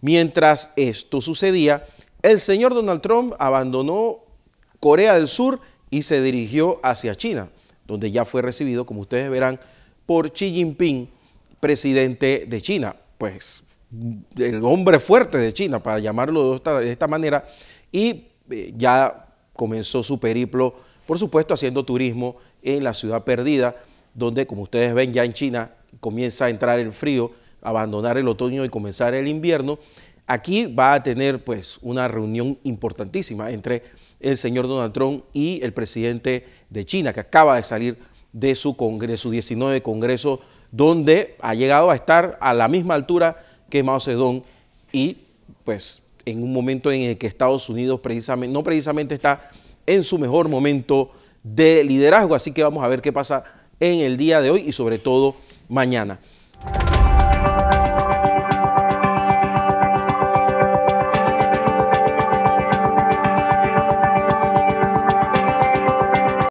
Mientras esto sucedía, el señor Donald Trump abandonó Corea del Sur y se dirigió hacia China, donde ya fue recibido, como ustedes verán, por Xi Jinping, presidente de China. Pues el hombre fuerte de China, para llamarlo de esta, manera, y eh, ya comenzó su periplo, por supuesto, haciendo turismo en la ciudad perdida, donde, como ustedes ven, ya en China comienza a entrar el frío abandonar el otoño y comenzar el invierno, aquí va a tener pues una reunión importantísima entre el señor Donald Trump y el presidente de China, que acaba de salir de su congreso, 19 congreso, donde ha llegado a estar a la misma altura que Mao Zedong y pues en un momento en el que Estados Unidos precisamente, no precisamente está en su mejor momento de liderazgo, así que vamos a ver qué pasa en el día de hoy y sobre todo mañana.